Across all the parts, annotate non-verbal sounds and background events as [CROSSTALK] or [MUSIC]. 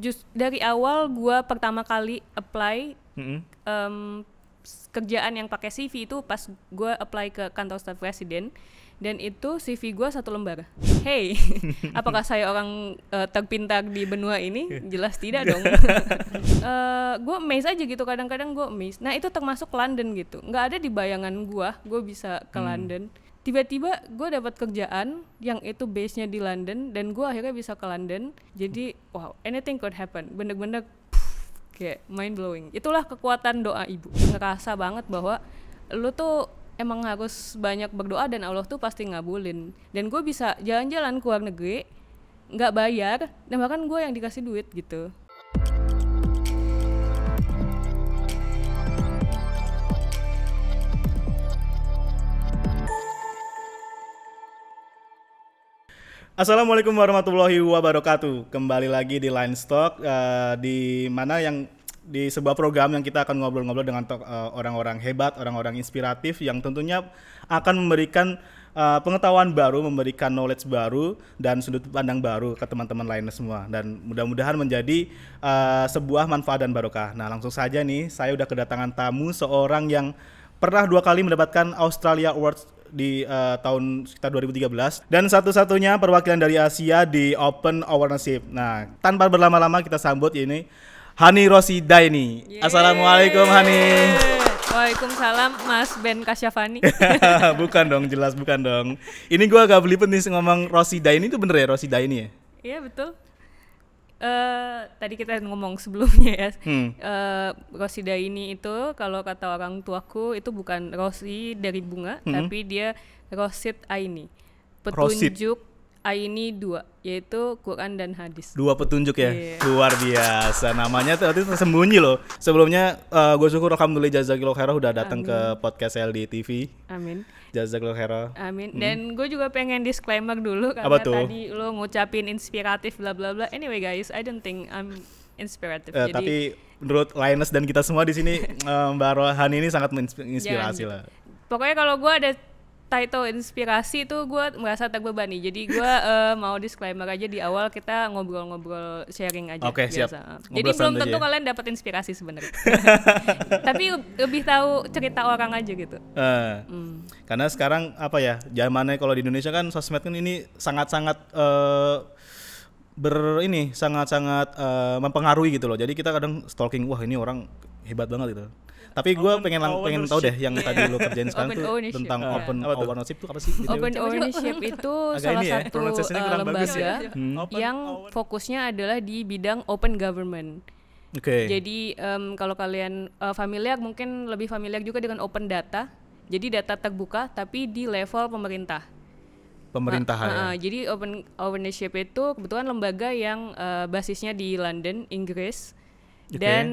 just dari awal gue pertama kali apply mm -hmm. um, kerjaan yang pakai CV itu pas gue apply ke kantor staf presiden dan itu CV gue satu lembar. Hey, [LAUGHS] apakah saya orang uh, terpintar di benua ini? Jelas tidak dong. uh, [LAUGHS] eh, gue amazed aja gitu kadang-kadang gue amazed. Nah itu termasuk London gitu. Nggak ada di bayangan gue, gue bisa ke hmm. London tiba-tiba gue dapat kerjaan yang itu base nya di London dan gue akhirnya bisa ke London jadi wow anything could happen bener-bener kayak mind blowing itulah kekuatan doa ibu ngerasa banget bahwa lu tuh emang harus banyak berdoa dan Allah tuh pasti ngabulin dan gue bisa jalan-jalan ke luar negeri nggak bayar dan bahkan gue yang dikasih duit gitu Assalamualaikum warahmatullahi wabarakatuh. Kembali lagi di Line Stock uh, di mana yang di sebuah program yang kita akan ngobrol-ngobrol dengan eh, orang-orang uh, hebat, orang-orang inspiratif yang tentunya akan memberikan uh, pengetahuan baru, memberikan knowledge baru dan sudut pandang baru ke teman-teman lainnya semua dan mudah-mudahan menjadi uh, sebuah manfaat dan barokah. Nah, langsung saja nih, saya udah kedatangan tamu seorang yang pernah dua kali mendapatkan Australia Awards di uh, tahun sekitar 2013 dan satu-satunya perwakilan dari Asia di Open Ownership. Nah, tanpa berlama-lama kita sambut ini Hani Rosida ini. Assalamualaikum Hani. Waalaikumsalam Mas Ben Kasyafani. [LAUGHS] bukan dong, jelas bukan dong. Ini gua agak belibet nih ngomong Rosida ini tuh bener ya Rosida ini ya? Iya betul uh, tadi kita ngomong sebelumnya ya hmm. uh, eh, rosida ini itu kalau kata orang tuaku itu bukan rosi dari bunga hmm. tapi dia rosid aini petunjuk Aini dua, yaitu Quran dan hadis. Dua petunjuk ya, yeah. luar biasa. Namanya tadi tersembunyi loh. Sebelumnya uh, eh, gue syukur alhamdulillah Jazakillah Khairah udah datang ke podcast LD TV. Amin. Jazakillah Khairah. Amin. Hmm. Dan gue juga pengen disclaimer dulu karena Apa tuh? tadi lo ngucapin inspiratif bla bla bla. Anyway guys, I don't think I'm inspiratif. Uh, eh, Jadi, tapi menurut Linus dan kita semua di sini [LAUGHS] eh, Mbak Rohani ini sangat menginspirasi ya, lah. Pokoknya kalau gue ada title inspirasi itu gue merasa terbebani. Jadi gue [LAUGHS] uh, mau disclaimer aja di awal kita ngobrol-ngobrol sharing aja. okay, biasa. siap. Ngobrol Jadi belum tentu aja. Ya. kalian dapat inspirasi sebenarnya. [LAUGHS] Tapi lebih tahu cerita orang aja gitu. Uh, hmm. Karena sekarang apa ya zamannya kalau di Indonesia kan sosmed kan ini sangat-sangat eh, ber ini sangat-sangat uh, mempengaruhi gitu loh. Jadi kita kadang stalking wah ini orang hebat banget gitu tapi gue pengen lang- pengen tahu deh yang tadi lo kerjain sekarang tuh tentang nah, open ownership itu apa sih? Gitu. Open ownership itu ya, salah satu lembaga ya. hmm. yang fokusnya adalah di bidang open government. Okay. Jadi um, kalau kalian uh, familiar mungkin lebih familiar juga dengan open data. Jadi data terbuka tapi di level pemerintah pemerintahan. ya. uh, jadi open ownership itu kebetulan lembaga yang uh, basisnya di London, Inggris. Okay. Dan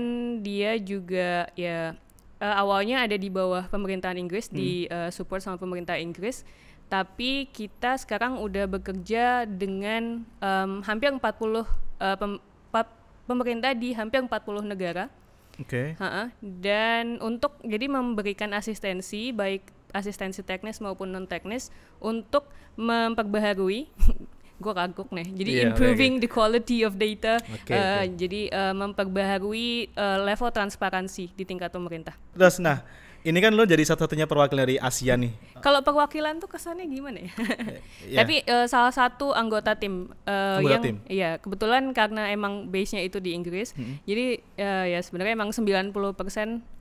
dia juga ya uh, awalnya ada di bawah pemerintahan Inggris hmm. di uh, eh, support sama pemerintah Inggris tapi kita sekarang udah bekerja dengan um, hampir 40 uh, eh, pem, pemerintah di hampir 40 negara. Oke. Okay. Dan untuk jadi memberikan asistensi baik asistensi teknis maupun non teknis untuk memperbaharui gue kagok nih. Jadi yeah, iya, improving okay. the quality of data. Okay, uh, eh, okay. Jadi uh, memperbaharui uh, level transparansi di tingkat pemerintah. Terus nah, ini kan lo jadi satu-satunya perwakilan dari Asia nih. Kalau perwakilan tuh kesannya gimana ya? [LAUGHS] yeah. Tapi uh, salah satu anggota tim uh, anggota yang tim. iya, kebetulan karena emang base-nya itu di Inggris. -hmm. Jadi uh, ya sebenarnya emang 90%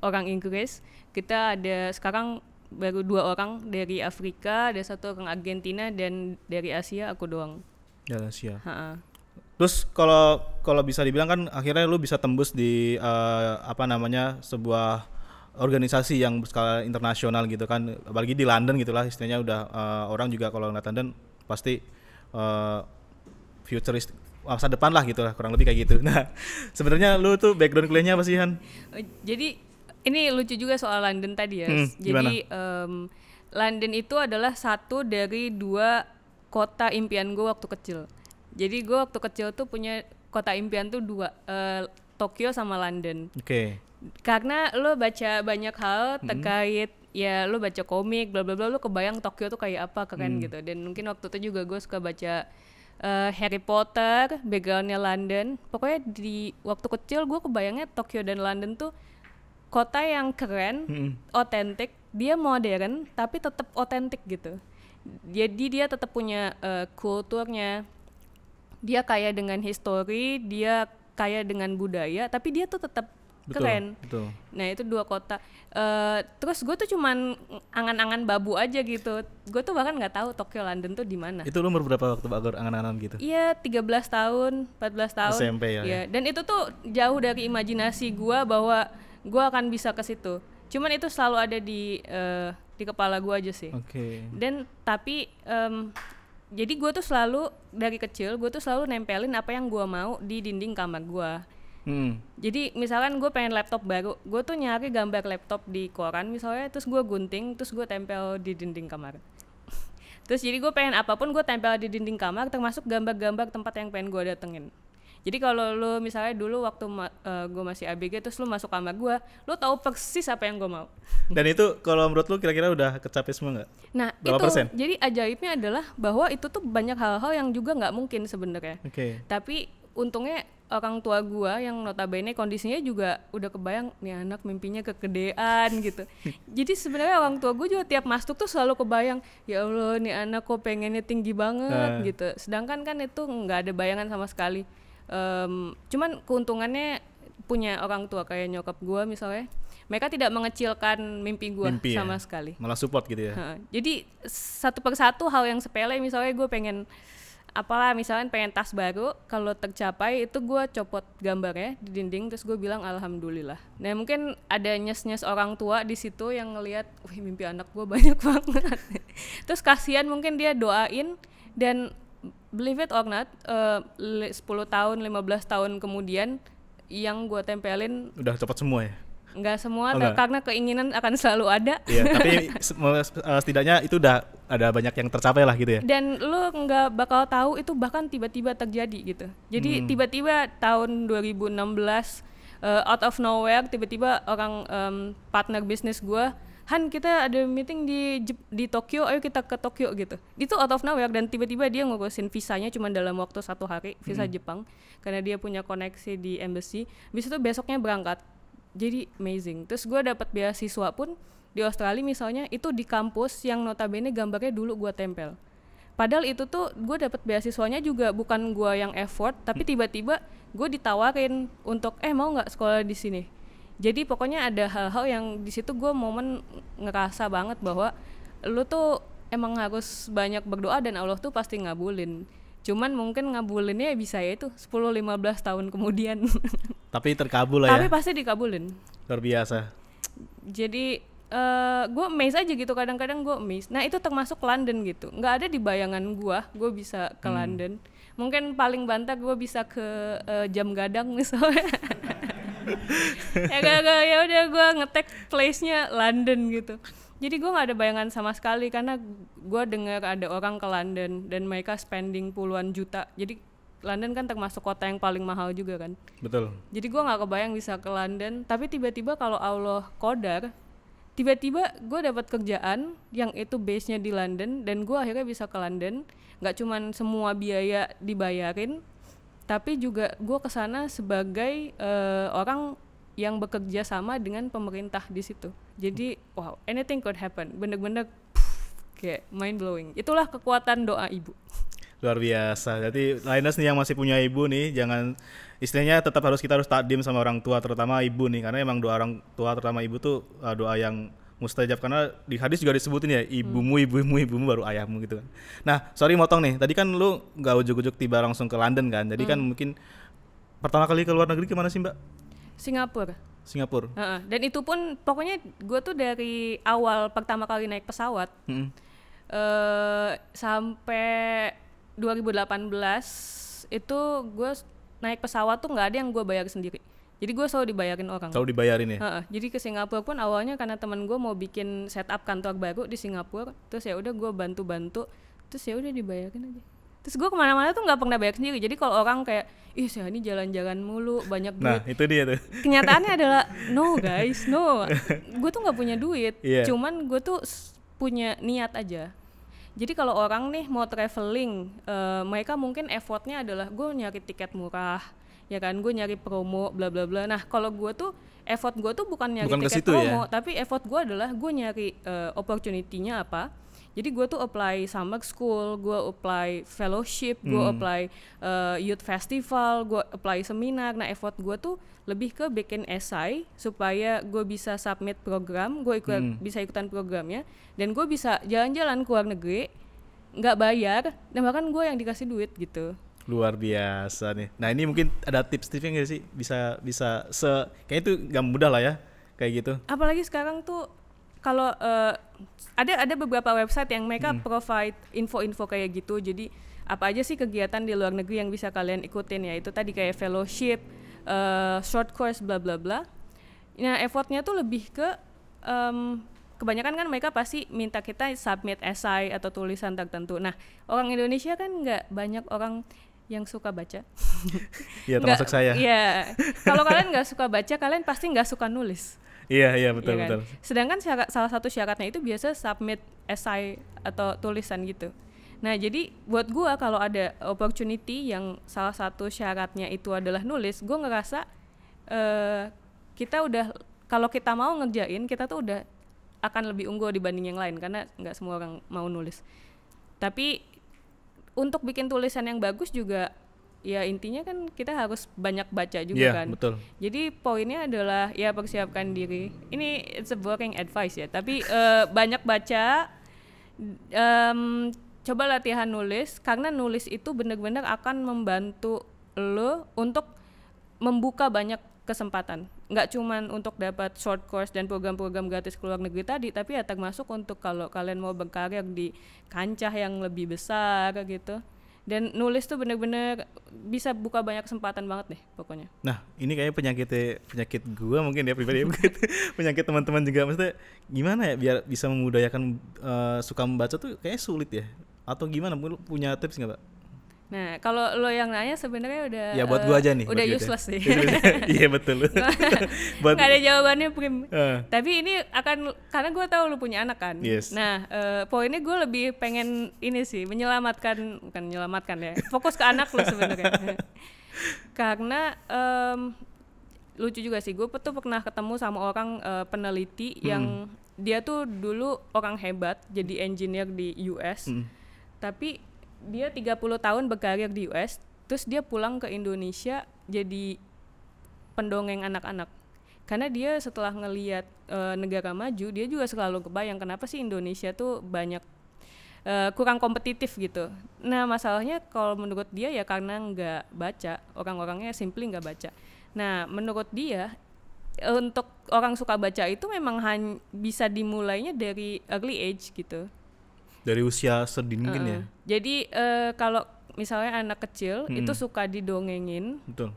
orang Inggris. Kita ada sekarang baru dua orang dari Afrika, ada satu orang Argentina dan dari Asia aku doang. Dari Asia. Ha-ha. Terus kalau kalau bisa dibilang kan akhirnya lu bisa tembus di uh, apa namanya sebuah organisasi yang berskala internasional gitu kan apalagi di London gitulah istilahnya udah uh, orang juga kalau ngeliat London pasti uh, eh, futurist masa depan lah gitu lah kurang lebih kayak gitu. Nah, [LAUGHS] sebenarnya lu tuh background kuliahnya apa sih Han? Jadi ini lucu juga soal London tadi ya. Hmm, Jadi um, London itu adalah satu dari dua kota impian gue waktu kecil. Jadi gue waktu kecil tuh punya kota impian tuh dua, uh, Tokyo sama London. Oke. Okay. Karena lo baca banyak hal hmm. terkait hmm. ya lo baca komik, bla bla bla, lo kebayang Tokyo tuh kayak apa keren hmm. gitu. Dan mungkin waktu itu juga gue suka baca uh, Harry Potter, backgroundnya London. Pokoknya di waktu kecil gue kebayangnya Tokyo dan London tuh kota yang keren, otentik, hmm. dia modern tapi tetap otentik gitu. Jadi dia tetap punya uh, kulturnya. Dia kaya dengan histori, dia kaya dengan budaya, tapi dia tuh tetap keren. Betul. Nah itu dua kota. Uh, terus gue tuh cuman angan-angan babu aja gitu. Gue tuh bahkan nggak tahu Tokyo London tuh di mana. Itu lu umur berapa waktu bagus angan-angan gitu? Iya 13 tahun, 14 tahun. SMP ya, ya. Iya. Dan itu tuh jauh dari imajinasi gue bahwa gue akan bisa ke situ cuman itu selalu ada di uh, di kepala gue aja sih okay. dan tapi um, jadi gue tuh selalu dari kecil gue tuh selalu nempelin apa yang gue mau di dinding kamar gue Hmm. Jadi misalkan gue pengen laptop baru, gue tuh nyari gambar laptop di koran misalnya, terus gue gunting, terus gue tempel di dinding kamar. [LAUGHS] terus jadi gue pengen apapun gue tempel di dinding kamar, termasuk gambar-gambar tempat yang pengen gue datengin. Jadi kalau lu misalnya dulu waktu ma uh, eh, gue masih ABG terus lu masuk kamar gue, lu tahu persis apa yang gue mau. [LAUGHS] Dan itu kalau menurut lu kira-kira udah kecapai semua nggak? Nah Berapa itu. Persen? Jadi ajaibnya adalah bahwa itu tuh banyak hal-hal yang juga nggak mungkin sebenarnya. Oke. Okay. Tapi untungnya orang tua gue yang notabene kondisinya juga udah kebayang nih anak mimpinya kegedean gitu [LAUGHS] jadi sebenarnya orang tua gue juga tiap masuk tuh selalu kebayang ya allah nih anak kok pengennya tinggi banget uh. gitu sedangkan kan itu nggak ada bayangan sama sekali um, cuman keuntungannya punya orang tua kayak nyokap gue misalnya mereka tidak mengecilkan mimpi gue ya? sama ya? sekali malah support gitu ya jadi satu persatu hal yang sepele misalnya gue pengen apalah misalnya pengen tas baru kalau tercapai itu gue copot gambarnya di dinding terus gue bilang alhamdulillah nah mungkin ada nyes nyes orang tua di situ yang ngelihat wih mimpi anak gue [LAUGHS] banyak banget terus kasihan mungkin dia doain dan believe it or not, eh, uh, 10 tahun, belas tahun kemudian yang gue tempelin udah cepat semua ya? Enggak semua, oh, enggak. karena keinginan akan selalu ada. Iya, [LAUGHS] tapi eh, setidaknya itu udah ada banyak yang tercapai lah gitu ya. Dan lu nggak bakal tahu itu bahkan tiba-tiba terjadi gitu. Jadi hmm. tiba-tiba hmm. tahun 2016 uh, eh, out of nowhere tiba-tiba orang um, partner bisnis gue Han kita ada meeting di di Tokyo ayo kita ke Tokyo gitu itu out of nowhere dan tiba-tiba dia ngurusin visanya cuma dalam waktu satu hari visa hmm. Jepang karena dia punya koneksi di embassy bis itu besoknya berangkat jadi amazing terus gue dapat beasiswa pun di Australia misalnya itu di kampus yang notabene gambarnya dulu gue tempel padahal itu tuh gue dapet beasiswanya juga bukan gue yang effort tapi hmm. tiba-tiba gue ditawarin untuk eh mau nggak sekolah di sini jadi pokoknya ada hal-hal yang di situ gue momen ngerasa banget bahwa lu tuh emang harus banyak berdoa dan Allah tuh pasti ngabulin cuman mungkin ngabulinnya bisa ya itu 10-15 tahun kemudian [LAUGHS] tapi terkabul lah ya tapi pasti dikabulin luar biasa jadi uh, eh, gue amaze aja gitu kadang-kadang gue amaze nah itu termasuk London gitu nggak ada di bayangan gue gue bisa ke hmm. London mungkin paling bantah gue bisa ke uh, jam gadang misalnya [LAUGHS] [LAUGHS] ya gak, gak ya udah gue ngetek place nya London gitu jadi gue nggak ada bayangan sama sekali karena gue dengar ada orang ke London dan mereka spending puluhan juta jadi London kan termasuk kota yang paling mahal juga kan betul jadi gue nggak kebayang bisa ke London tapi tiba-tiba kalau Allah kodar tiba-tiba gue dapat kerjaan yang itu base nya di London dan gue akhirnya bisa ke London nggak cuman semua biaya dibayarin tapi juga gue kesana sebagai uh, orang yang bekerja sama dengan pemerintah di situ. Jadi wow, anything could happen. Bener-bener kayak mind blowing. Itulah kekuatan doa ibu. Luar biasa. Jadi Linus nih yang masih punya ibu nih, jangan istilahnya tetap harus kita harus takdim sama orang tua terutama ibu nih karena emang doa orang tua terutama ibu tuh eh, doa yang mustajab karena di hadis juga disebutin ya ibumu hmm. ibumu ibumu baru ayahmu gitu kan. Nah sorry motong nih tadi kan lu nggak ujuk-ujuk tiba langsung ke London kan jadi kan hmm. kan mungkin pertama kali ke luar negeri kemana sih mbak? Singapura. Singapura. Uh-uh. Dan itu pun pokoknya gue tuh dari awal pertama kali naik pesawat hmm. uh, sampai 2018 itu gue naik pesawat tuh nggak ada yang gue bayar sendiri. Jadi gue selalu dibayarin orang. Selalu dibayarin ya. Uh-uh. Jadi ke Singapura pun awalnya karena teman gue mau bikin setup kantor baru di Singapura, terus ya udah gue bantu-bantu, terus ya udah dibayarin aja terus gue kemana-mana tuh nggak pernah bayar sendiri jadi kalau orang kayak ih saya ini jalan-jalan mulu banyak nah, duit nah itu dia tuh kenyataannya [LAUGHS] adalah no guys no gue tuh nggak punya duit yeah. cuman gue tuh punya niat aja jadi kalau orang nih mau traveling uh, mereka mungkin effortnya adalah gue nyari tiket murah ya kan gue nyari promo bla bla bla nah kalau gue tuh effort gue tuh bukan nyari bukan tiket ya? promo ya? tapi effort gue adalah gue nyari uh, opportunity-nya apa jadi gue tuh apply summer school gue apply fellowship gue hmm. apply uh, youth festival gue apply seminar nah effort gue tuh lebih ke bikin esai supaya gue bisa submit program gue ikut hmm. bisa ikutan programnya dan gue bisa jalan-jalan ke luar negeri nggak bayar dan bahkan gue yang dikasih duit gitu luar biasa nih. Nah ini mungkin ada tips-tipsnya nggak sih bisa bisa se kayak itu nggak mudah lah ya kayak gitu. Apalagi sekarang tuh kalau uh, ada ada beberapa website yang mereka hmm. provide info-info kayak gitu. Jadi apa aja sih kegiatan di luar negeri yang bisa kalian ikutin ya? Itu tadi kayak fellowship, uh, short course, bla bla bla. Nah effortnya tuh lebih ke um, kebanyakan kan mereka pasti minta kita submit esai atau tulisan tertentu. Nah orang Indonesia kan nggak banyak orang yang suka baca. [LAUGHS] Iya termasuk saya. Iya. Kalau kalian [LAUGHS] nggak suka baca, kalian pasti nggak suka nulis. Iya iya betul ya kan? betul. Sedangkan syarat, salah satu syaratnya itu biasa submit esai atau tulisan gitu. Nah jadi buat gue kalau ada opportunity yang salah satu syaratnya itu adalah nulis, gue ngerasa uh, kita udah kalau kita mau ngerjain kita tuh udah akan lebih unggul dibanding yang lain karena nggak semua orang mau nulis. Tapi untuk bikin tulisan yang bagus juga ya intinya kan kita harus banyak baca juga yeah, kan. Betul. Jadi poinnya adalah ya persiapkan diri. Ini it's a working advice ya, tapi uh, banyak baca um, coba latihan nulis karena nulis itu benar-benar akan membantu lo untuk membuka banyak kesempatan. Nggak cuma untuk dapat short course dan program-program gratis ke luar negeri tadi, tapi ya termasuk untuk kalau kalian mau berkarir di kancah yang lebih besar gitu dan nulis tuh bener-bener bisa buka banyak kesempatan banget deh pokoknya nah ini kayaknya penyakit penyakit gua mungkin ya pribadi ya, [LAUGHS] penyakit teman-teman juga maksudnya gimana ya biar bisa memudayakan uh, eh, suka membaca tuh kayaknya sulit ya atau gimana punya tips nggak pak Nah, kalau lo yang nanya sebenarnya udah Ya buat gua aja nih. Udah useless sih. [LAUGHS] Iya betul. [LAUGHS] buat ada jawabannya prim. Uh. Tapi ini akan karena gua tahu lo punya anak kan. Yes. Nah, uh, poinnya gua lebih pengen ini sih menyelamatkan bukan menyelamatkan ya. Fokus ke anak lo sebenarnya. [LAUGHS] karena um, lucu juga sih gua tuh pernah ketemu sama orang uh, peneliti hmm. yang dia tuh dulu orang hebat jadi engineer di US. Hmm. Tapi dia 30 tahun berkarir di US terus dia pulang ke Indonesia jadi pendongeng anak-anak karena dia setelah ngeliat e, negara maju dia juga selalu kebayang kenapa sih Indonesia tuh banyak e, kurang kompetitif gitu nah masalahnya kalau menurut dia ya karena nggak baca orang-orangnya simply nggak baca nah menurut dia untuk orang suka baca itu memang bisa dimulainya dari early age gitu dari usia sedini mungkin uh, ya. Jadi uh, kalau misalnya anak kecil hmm. itu suka didongengin. Betul.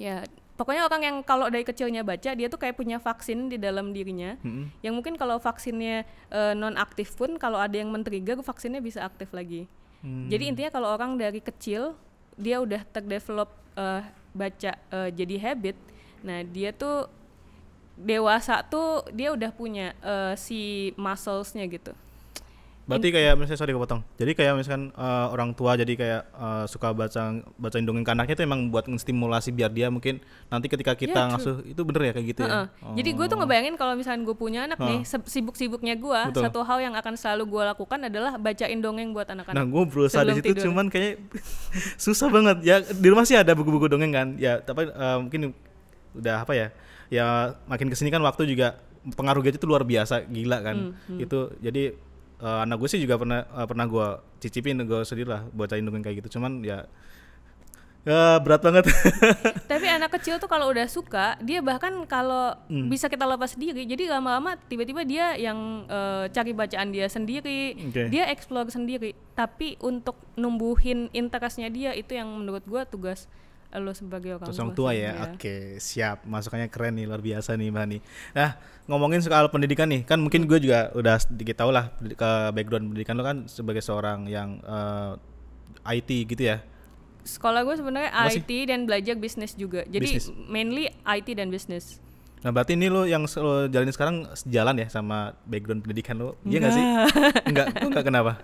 Ya, pokoknya orang yang kalau dari kecilnya baca dia tuh kayak punya vaksin di dalam dirinya. Hmm. Yang mungkin kalau vaksinnya uh, eh, non aktif pun kalau ada yang men-trigger vaksinnya bisa aktif lagi. Hmm. Jadi intinya kalau orang dari kecil dia udah terdevelop uh, baca uh, jadi habit. Nah, dia tuh dewasa tuh dia udah punya uh, si musclesnya gitu. Berarti iya. kayak misalnya sorry kepotong. Jadi kayak misalkan uh, orang tua jadi kayak uh, suka baca baca dongeng anaknya itu emang buat menstimulasi biar dia mungkin nanti ketika kita yeah, iya, ngasuh itu bener ya kayak gitu uh -uh. ya. Oh. Jadi gue tuh ngebayangin kalau misalkan gue punya anak uh. nih sibuk-sibuknya gue satu hal yang akan selalu gue lakukan adalah bacain dongeng buat anak-anak. Nah gue berusaha di situ cuman kayaknya [LAUGHS] susah banget ya di rumah sih ada buku-buku dongeng kan ya tapi uh, mungkin udah apa ya ya makin kesini kan waktu juga pengaruh pengaruhnya itu luar biasa gila kan hmm, hmm. itu jadi uh, anak gue sih juga pernah uh, pernah gue cicipin gue sedih lah buat dongeng kayak gitu cuman ya Ya, berat banget. [LAUGHS] Tapi anak kecil tuh kalau udah suka, dia bahkan kalau hmm. bisa kita lepas sendiri. Jadi lama-lama tiba-tiba dia yang uh, cari bacaan dia sendiri, okay. dia explore sendiri. Tapi untuk numbuhin interestnya dia itu yang menurut gue tugas lo sebagai orang, orang tua, tua ya. ya. Oke, siap. Masukannya keren nih, luar biasa nih Mbak nih. Nah, ngomongin soal pendidikan nih, kan mungkin gue juga udah sedikit tau lah ke background pendidikan lo kan sebagai seorang yang uh, eh, IT gitu ya. Sekolah gue sebenarnya IT dan belajar bisnis juga. Jadi business. mainly IT dan bisnis. Nah berarti ini lo yang lo jalanin sekarang sejalan ya sama background pendidikan lo, iya nggak sih? Enggak, enggak kenapa?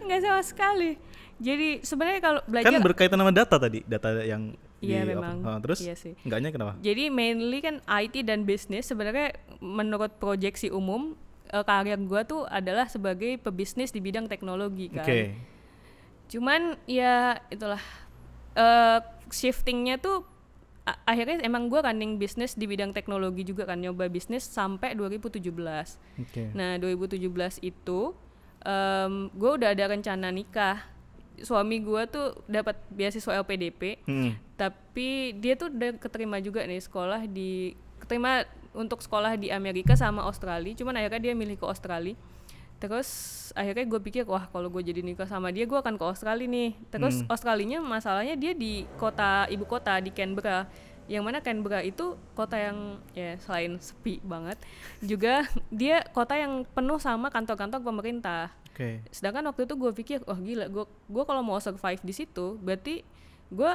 enggak [LAUGHS] sama sekali jadi sebenarnya kalau belajar kan berkaitan sama data tadi, data yang Iya memang. Oh, terus iya sih. enggaknya kenapa? Jadi mainly kan IT dan bisnis sebenarnya menurut proyeksi umum uh, eh, karir gua tuh adalah sebagai pebisnis di bidang teknologi kan. Okay. Cuman ya itulah uh, shiftingnya tuh akhirnya emang gue running bisnis di bidang teknologi juga kan nyoba bisnis sampai 2017. Okay. Nah 2017 itu um, gue udah ada rencana nikah suami gue tuh dapat beasiswa LPDP hmm. tapi dia tuh udah keterima juga nih sekolah di keterima untuk sekolah di Amerika sama Australia cuman akhirnya dia milih ke Australia terus akhirnya gue pikir wah kalau gue jadi nikah sama dia gue akan ke Australia nih terus hmm. Australinya masalahnya dia di kota ibu kota di Canberra yang mana Canberra itu kota yang ya selain sepi banget juga dia kota yang penuh sama kantor-kantor pemerintah Okay. Sedangkan waktu itu gue pikir, wah oh, gila, gue gue kalau mau survive di situ, berarti gue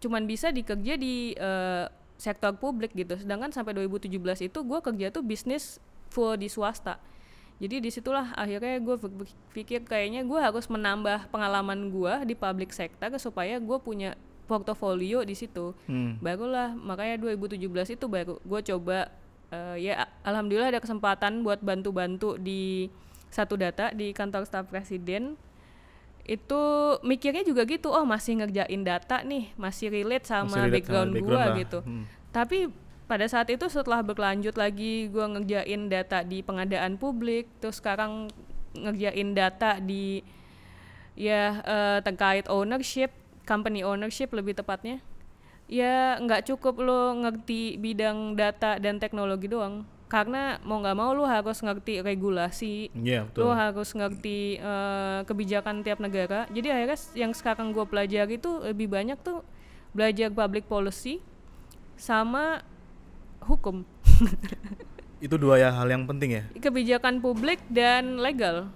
cuman bisa dikerja di uh, sektor publik gitu. Sedangkan sampai 2017 itu gue kerja tuh bisnis full di swasta. Jadi disitulah akhirnya gue pikir kayaknya gue harus menambah pengalaman gue di public sector supaya gue punya portofolio di situ. Hmm. Barulah makanya 2017 itu baru gue coba uh, ya alhamdulillah ada kesempatan buat bantu-bantu di satu data di kantor staf presiden itu mikirnya juga gitu oh masih ngerjain data nih masih relate sama masih relate background, sama gua gitu hmm. tapi pada saat itu setelah berlanjut lagi gue ngerjain data di pengadaan publik terus sekarang ngerjain data di ya uh, terkait ownership company ownership lebih tepatnya ya nggak cukup lo ngerti bidang data dan teknologi doang karena mau nggak mau lu harus ngerti regulasi, yeah, iya, lu harus ngerti uh, kebijakan tiap negara. Jadi akhirnya yang sekarang gue pelajari itu lebih banyak tuh belajar public policy sama hukum. [LAUGHS] itu dua ya hal yang penting ya. Kebijakan publik dan legal.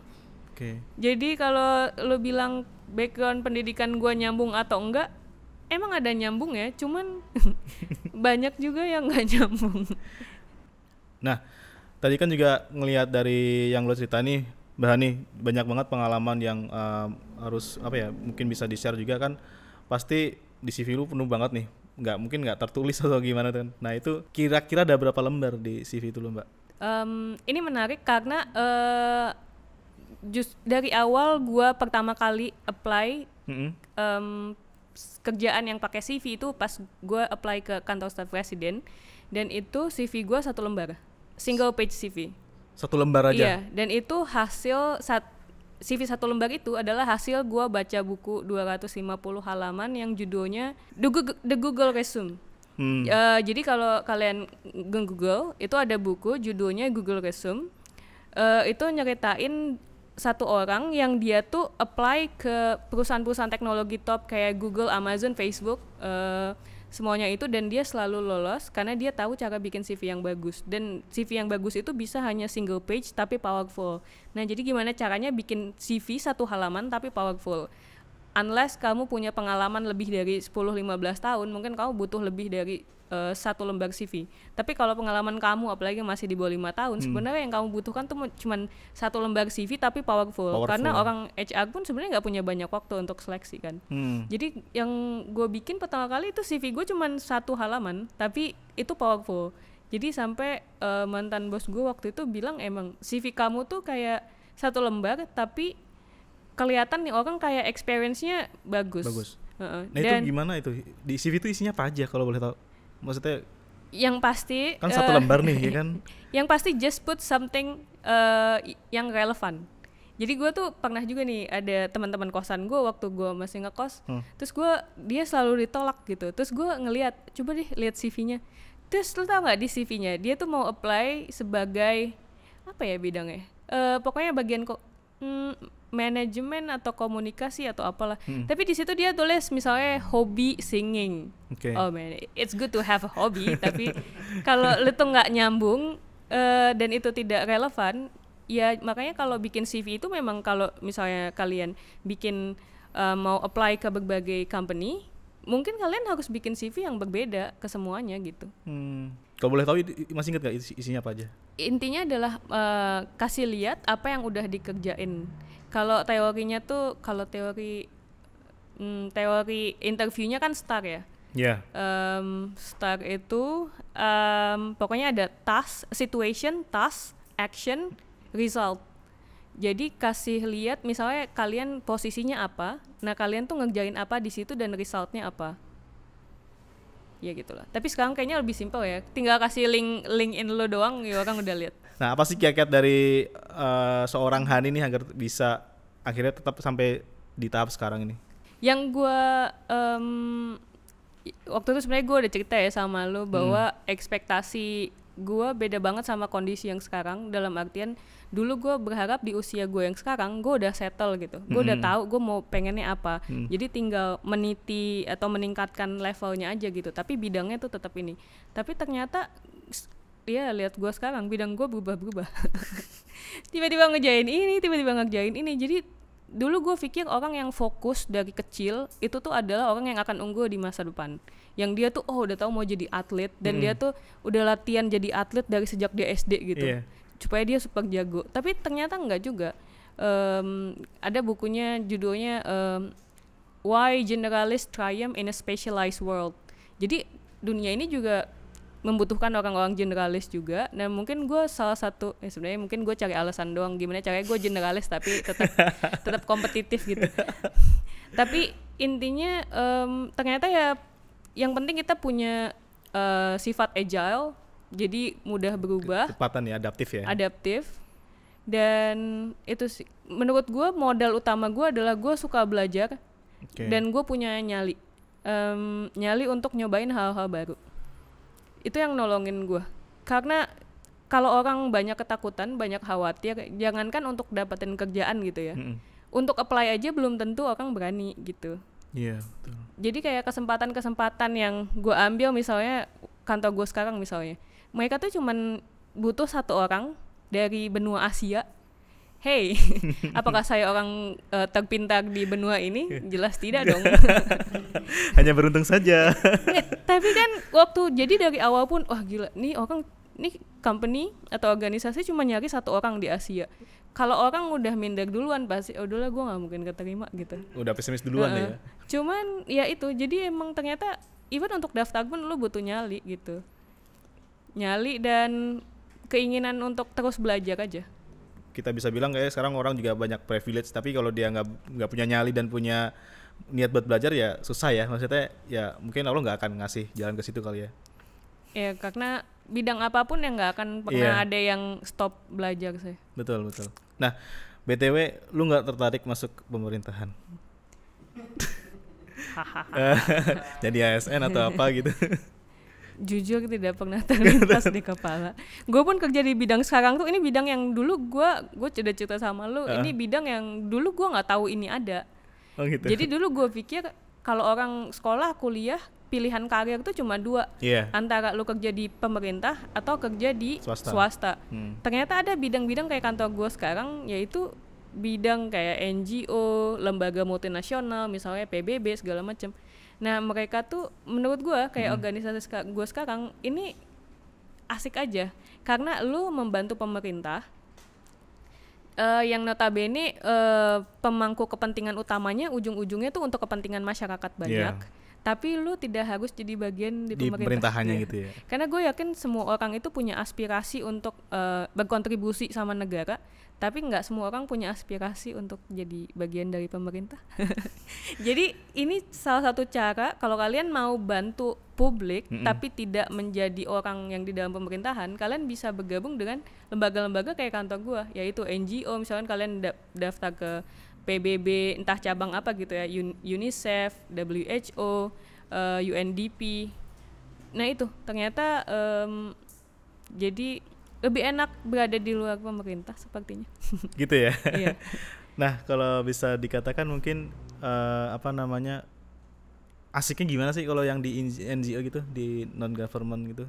Oke. Okay. Jadi kalau lu bilang background pendidikan gue nyambung atau enggak, emang ada nyambung ya, cuman [LAUGHS] banyak juga yang nggak nyambung. Nah, tadi kan juga ngelihat dari yang lo cerita nih, berani banyak banget pengalaman yang uh, harus apa ya, mungkin bisa di-share juga kan. Pasti di CV lu penuh banget nih. Nggak mungkin nggak tertulis [LAUGHS] atau gimana kan. Nah, itu kira-kira ada berapa lembar di CV itu lo, Mbak? Um, ini menarik karena uh, eh, just dari awal gua pertama kali apply mm -hmm. um, kerjaan yang pakai CV itu pas gue apply ke kantor staf presiden dan itu CV gue satu lembar single page CV. Satu lembar aja. Iya, dan itu hasil sat CV satu lembar itu adalah hasil gua baca buku 250 halaman yang judulnya The Google, The Google Resume. Hmm. E, jadi kalau kalian Google itu ada buku judulnya Google Resume. E, itu nyeritain satu orang yang dia tuh apply ke perusahaan-perusahaan teknologi top kayak Google, Amazon, Facebook, uh, semuanya itu dan dia selalu lolos karena dia tahu cara bikin CV yang bagus dan CV yang bagus itu bisa hanya single page tapi powerful. Nah, jadi gimana caranya bikin CV satu halaman tapi powerful? Unless kamu punya pengalaman lebih dari 10-15 tahun, mungkin kamu butuh lebih dari Eh, satu lembar CV. Tapi kalau pengalaman kamu apalagi masih di bawah lima tahun, hmm. sebenarnya yang kamu butuhkan tuh cuma satu lembar CV tapi powerful. powerful. Karena orang HR pun sebenarnya nggak punya banyak waktu untuk seleksi kan. Hmm. Jadi yang gue bikin pertama kali itu CV gue cuma satu halaman, tapi itu powerful. Jadi sampai uh, mantan bos gue waktu itu bilang emang CV kamu tuh kayak satu lembar tapi kelihatan nih orang kayak experience-nya bagus. Bagus. Uh, -uh. nah Dan itu gimana itu? Di CV itu isinya apa aja kalau boleh tahu? Maksudnya yang pasti kan satu uh, lembar nih ya kan. [LAUGHS] Yang pasti just put something uh, yang relevan. Jadi gue tuh pernah juga nih ada teman-teman kosan gue waktu gue masih ngekos, hmm. terus gue dia selalu ditolak gitu. Terus gue ngelihat, coba deh lihat CV-nya. Terus lo tau nggak di CV-nya dia tuh mau apply sebagai apa ya bidangnya? Uh, pokoknya bagian kok hmm, manajemen atau komunikasi atau apalah. Hmm. Tapi di situ dia tulis misalnya hobi singing. Okay. Oh man, it's good to have a hobby. [LAUGHS] tapi kalau lu tuh nggak nyambung uh, dan itu tidak relevan, ya makanya kalau bikin CV itu memang kalau misalnya kalian bikin uh, mau apply ke berbagai company, mungkin kalian harus bikin CV yang berbeda ke semuanya gitu. Hmm. Kalau boleh tahu masih ingat gak isinya apa aja? Intinya adalah uh, kasih lihat apa yang udah dikerjain. Kalau teorinya tuh kalau teori mm, teori interviewnya kan star ya. Yeah. Iya. Um, star itu um, pokoknya ada task, situation, task, action, result. Jadi kasih lihat misalnya kalian posisinya apa, nah kalian tuh ngerjain apa di situ dan resultnya apa ya gitulah tapi sekarang kayaknya lebih simpel ya tinggal kasih link link in lo doang ya orang udah lihat nah apa sih kiat-kiat dari uh, seorang Hani nih agar bisa akhirnya tetap sampai di tahap sekarang ini yang gue um, waktu itu sebenarnya gue udah cerita ya sama lo bahwa hmm. ekspektasi gue beda banget sama kondisi yang sekarang dalam artian dulu gue berharap di usia gue yang sekarang gue udah settle gitu gue hmm. udah tahu gue mau pengennya apa hmm. jadi tinggal meniti atau meningkatkan levelnya aja gitu tapi bidangnya tuh tetap ini tapi ternyata ya lihat gue sekarang bidang gue berubah-berubah [LAUGHS] tiba-tiba ngejain ini tiba-tiba ngejain ini jadi dulu gue pikir orang yang fokus dari kecil itu tuh adalah orang yang akan unggul di masa depan yang dia tuh oh udah tahu mau jadi atlet dan hmm. dia tuh udah latihan jadi atlet dari sejak dia SD gitu yeah supaya dia super jago tapi ternyata enggak juga um, ada bukunya judulnya um, Why Generalists Triumph in a Specialized World jadi dunia ini juga membutuhkan orang-orang generalis juga nah mungkin gue salah satu ya sebenarnya mungkin gue cari alasan doang gimana caranya gue generalis tapi tetap [LAUGHS] tetap kompetitif gitu tapi intinya um, ternyata ya yang penting kita punya uh, sifat agile jadi mudah berubah Kecepatan ya adaptif ya adaptif dan itu sih menurut gue modal utama gue adalah gue suka belajar okay. dan gue punya nyali um, nyali untuk nyobain hal-hal baru itu yang nolongin gue karena kalau orang banyak ketakutan banyak khawatir jangankan untuk dapetin kerjaan gitu ya mm -hmm. untuk apply aja belum tentu orang berani gitu Iya, yeah, betul. Jadi kayak kesempatan-kesempatan yang gue ambil misalnya kantor gue sekarang misalnya, mereka tuh cuman butuh satu orang dari benua Asia hey, [LAUGHS] apakah saya orang uh, terpintar di benua ini? Jelas tidak dong. [LAUGHS] Hanya beruntung saja. tapi kan waktu jadi dari awal pun, wah gila, nih orang, nih company atau organisasi cuma nyari satu orang di Asia. Kalau orang udah minder duluan pasti, oh udahlah gue nggak mungkin keterima gitu. Udah pesimis duluan uh, ya. Cuman ya itu, jadi emang ternyata even untuk daftar pun lu butuh nyali gitu nyali dan keinginan untuk terus belajar aja kita bisa bilang kayak ya, sekarang orang juga banyak privilege tapi kalau dia nggak nggak punya nyali dan punya niat buat belajar ya susah ya maksudnya ya mungkin Allah nggak akan ngasih jalan ke situ kali ya ya karena bidang apapun yang nggak akan pernah yeah. ada yang stop belajar sih betul betul nah btw lu nggak tertarik masuk pemerintahan [LAUGHS] [LAUGHS] jadi ASN atau apa gitu [LAUGHS] jujur tidak pernah [LAUGHS] terlintas di kepala. Gue pun kerja di bidang sekarang tuh ini bidang yang dulu gue gue sudah cerita sama lu, uh. ini bidang yang dulu gue nggak tahu ini ada. Oh gitu. Jadi dulu gue pikir kalau orang sekolah kuliah pilihan karir tuh cuma dua, yeah. antara lu kerja di pemerintah atau kerja di swasta. swasta. Hmm. Ternyata ada bidang-bidang kayak kantor gue sekarang yaitu bidang kayak NGO, lembaga multinasional, misalnya PBB segala macam Nah mereka tuh menurut gue kayak hmm. organisasi gue sekarang ini asik aja karena lu membantu pemerintah uh, yang notabene uh, pemangku kepentingan utamanya ujung-ujungnya tuh untuk kepentingan masyarakat banyak. Yeah tapi lu tidak harus jadi bagian di, di pemerintahannya iya. gitu ya karena gue yakin semua orang itu punya aspirasi untuk uh, berkontribusi sama negara tapi nggak semua orang punya aspirasi untuk jadi bagian dari pemerintah [LAUGHS] jadi ini salah satu cara kalau kalian mau bantu publik mm -mm. tapi tidak menjadi orang yang di dalam pemerintahan kalian bisa bergabung dengan lembaga-lembaga kayak kantor gue yaitu NGO misalkan kalian da daftar ke PBB entah cabang apa gitu ya UNICEF, WHO, uh, eh, UNDP. Nah itu ternyata um, jadi lebih enak berada di luar pemerintah sepertinya. [LAUGHS] Gitu ya. iya. [LAUGHS] Nah kalau bisa dikatakan mungkin uh, apa namanya asiknya gimana sih kalau yang di NGO gitu di non government gitu?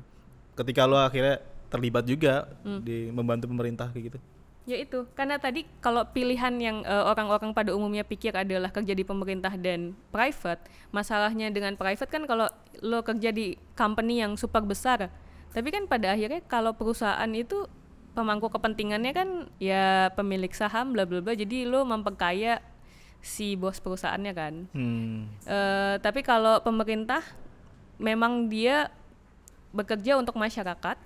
Ketika lo akhirnya terlibat juga hmm. di membantu pemerintah kayak gitu Ya itu, karena tadi kalau pilihan yang orang eh, orang-orang pada umumnya pikir adalah kerja di pemerintah dan private, masalahnya dengan private kan kalau lo kerja di company yang super besar, tapi kan pada akhirnya kalau perusahaan itu pemangku kepentingannya kan ya pemilik saham bla bla bla, jadi lo memperkaya si bos perusahaannya kan. Hmm. Uh, tapi kalau pemerintah memang dia bekerja untuk masyarakat,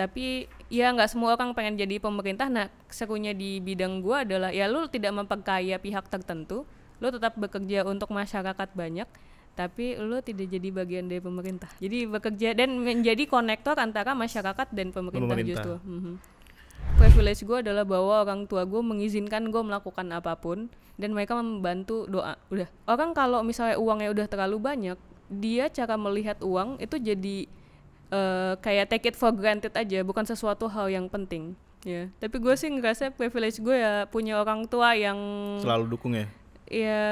tapi ya nggak semua orang pengen jadi pemerintah nah sekunya di bidang gua adalah ya lu tidak memperkaya pihak tertentu lu tetap bekerja untuk masyarakat banyak tapi lu tidak jadi bagian dari pemerintah jadi bekerja dan menjadi konektor antara masyarakat dan pemerintah, pemerintah. justru mm -hmm. privilege gue adalah bahwa orang tua gua mengizinkan gua melakukan apapun dan mereka membantu doa udah orang kalau misalnya uangnya udah terlalu banyak dia cara melihat uang itu jadi Eh, kayak take it for granted aja bukan sesuatu hal yang penting ya yeah. tapi gue sih ngerasa privilege gue ya punya orang tua yang selalu dukung ya ya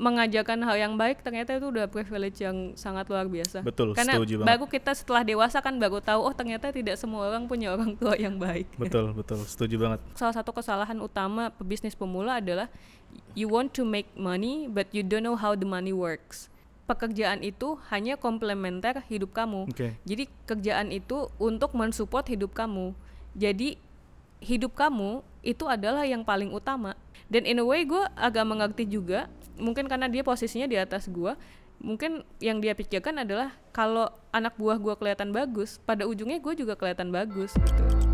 mengajarkan hal yang baik ternyata itu udah privilege yang sangat luar biasa. Betul, Karena setuju banget. baru kita setelah dewasa kan baru tahu oh ternyata tidak semua orang punya orang tua yang baik. [LAUGHS] Betul, betul, setuju banget. Salah satu kesalahan utama pebisnis pemula adalah you want to make money but you don't know how the money works pekerjaan itu hanya komplementer hidup kamu. Okay. Jadi kerjaan itu untuk mensupport hidup kamu. Jadi hidup kamu itu adalah yang paling utama. Dan in a way gue agak mengerti juga, mungkin karena dia posisinya di atas gue, mungkin yang dia pikirkan adalah kalau anak buah gue kelihatan bagus, pada ujungnya gue juga kelihatan bagus gitu.